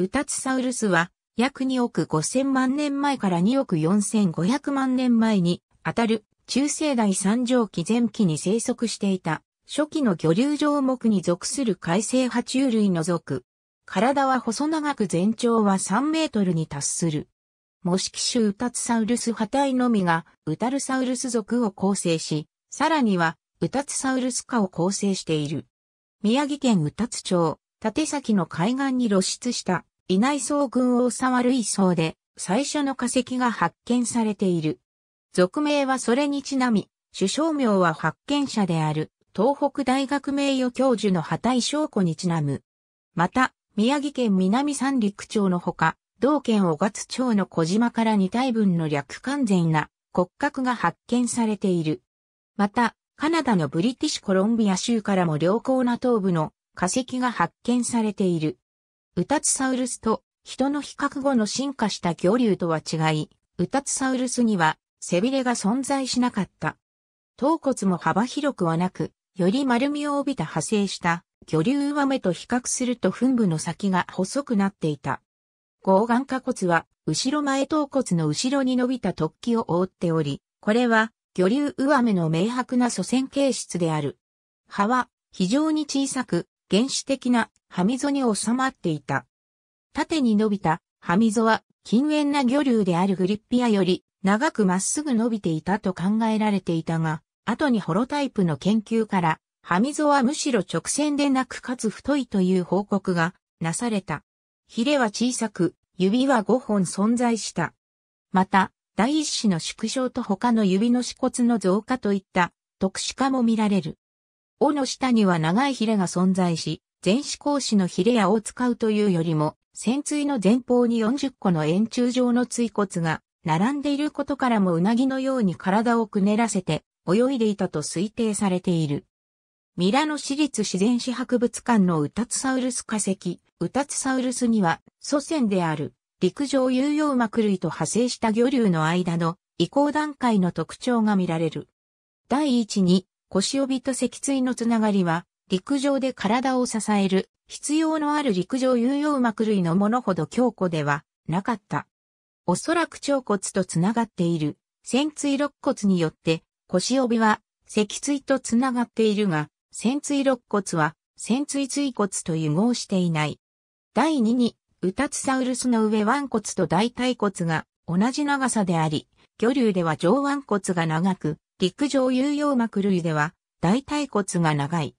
ウタツサウルスは、約2億5000万年前から2億4500万年前に、あたる中世代三畳紀前期に生息していた、初期の魚流上目に属する海生爬虫類の属。体は細長く全長は3メートルに達する。模式種ウタツサウルス派体のみがウタルサウルス属を構成し、さらにはウタツサウルス科を構成している。宮城県ウタツ町、縦先の海岸に露出した内層群大沢類層で最初の化石が発見されている。俗名はそれにちなみ、首相名は発見者である東北大学名誉教授の畑井翔子にちなむ。また、宮城県南三陸町のほか、同県小勝町の小島から2体分の略完全な骨格が発見されている。また、カナダのブリティッシュコロンビア州からも良好な頭部の化石が発見されている。ウタツサウルスと人の比較後の進化した魚竜とは違い、ウタツサウルスには背びれが存在しなかった。頭骨も幅広くはなく、より丸みを帯びた派生した魚竜上目と比較すると噴部の先が細くなっていた。合眼下骨は後ろ前頭骨の後ろに伸びた突起を覆っており、これは魚竜上目の明白な祖先形質である。葉は非常に小さく、原始的なハ溝に収まっていた。縦に伸びたハ溝は近縁な魚流であるグリッピアより長くまっすぐ伸びていたと考えられていたが、後にホロタイプの研究から、ハ溝はむしろ直線でなくかつ太いという報告がなされた。ヒレは小さく、指は5本存在した。また、第一子の縮小と他の指の死骨の増加といった特殊化も見られる。尾の下には長いヒレが存在し、全子講子のヒレやを使うというよりも、潜水の前方に40個の円柱状の椎骨が並んでいることからもうなぎのように体をくねらせて泳いでいたと推定されている。ミラノ市立自然史博物館のウタツサウルス化石、ウタツサウルスには祖先である陸上有用膜類と派生した魚類の間の移行段階の特徴が見られる。第一に腰帯と脊椎のつながりは、陸上で体を支える、必要のある陸上有用膜類のものほど強固ではなかった。おそらく腸骨とつながっている、潜椎肋骨によって、腰帯は脊椎とつながっているが、潜椎肋骨は潜椎椎骨と融合していない。第2に、ウタツサウルスの上腕骨と大腿骨が同じ長さであり、魚流では上腕骨が長く、陸上有用膜類では、大腿骨が長い。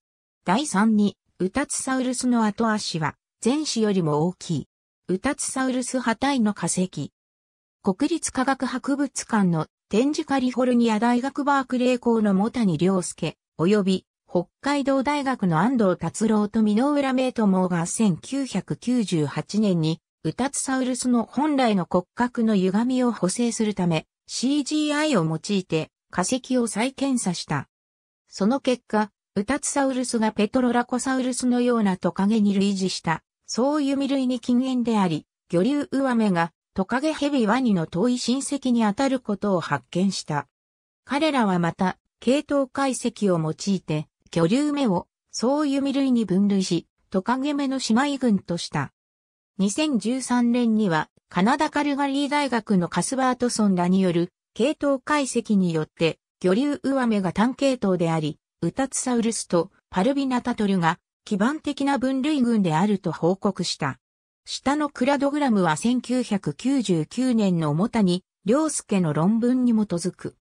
第3に、ウタツサウルスの後足は、前肢よりも大きい。ウタツサウルス破体の化石。国立科学博物館の展示カリフォルニア大学バークレー校の茂谷良介、及び北海道大学の安藤達郎と美濃浦明友が1998年に、ウタツサウルスの本来の骨格の歪みを補正するため、CGI を用いて化石を再検査した。その結果、ウタツサウルスがペトロラコサウルスのようなトカゲに類似した、そういう未類に近縁であり、魚竜ウワメがトカゲヘビワニの遠い親戚にあたることを発見した。彼らはまた、系統解析を用いて、魚竜目を、そういう未類に分類し、トカゲ目の姉妹群とした。2013年には、カナダカルガリー大学のカスバートソンらによる系統解析によって、魚流上目が単系統であり、ウタツサウルスとパルビナタトルが基盤的な分類群であると報告した。下のクラドグラムは1999年の重谷良介の論文に基づく。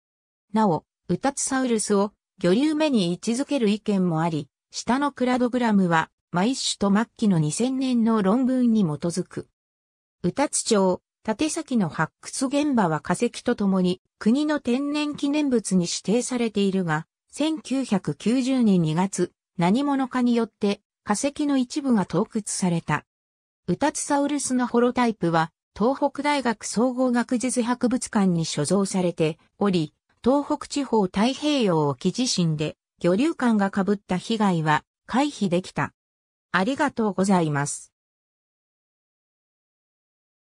なお、ウタツサウルスを魚流目に位置づける意見もあり、下のクラドグラムは、マイッシュと末期の2000年の論文に基づく。ウタツ町、縦先の発掘現場は化石とともに国の天然記念物に指定されているが、1990年2月、何者かによって化石の一部が凍結された。ウタツサウルスのホロタイプは、東北大学総合学術博物館に所蔵されており、東北地方太平洋沖地震で、魚流館が被った被害は回避できた。ありがとうございます。